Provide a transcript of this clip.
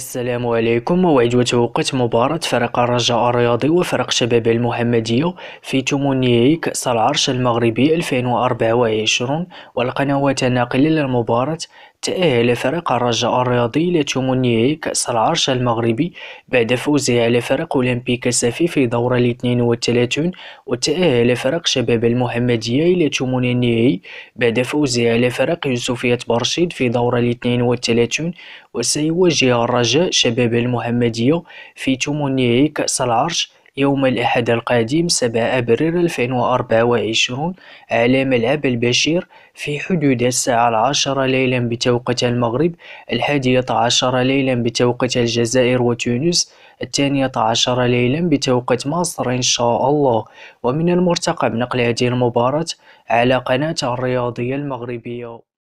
السلام عليكم موعد وتوقيت مباراة فريق الرجاء الرياضي وفريق شباب المحمدية في كأس العرش المغربي 2024 والقنوات الناقلة للمباراة تأهل فريق الرجاء الرياضي لثمانية كأس العرش المغربي بعد فوزه على فريق أولمبيك السافي في دورة الاثنين 32 وتأهل فريق شباب المحمدية إلى ثمن النهائي بعد فوزه على فريق يوسفية برشيد في دورة الاثنين 32 وسيواجه الرجاء شباب المحمدية في ثمن كأس العرش يوم الأحد القادم 7 أبريل 2024 على ملعب البشير في حدود الساعة العاشرة ليلا بتوقيت المغرب الحادية عشر ليلا بتوقيت الجزائر وتونس الثانية عشر ليلا بتوقيت مصر إن شاء الله ومن المرتقب نقل هذه المباراة على قناة الرياضية المغربية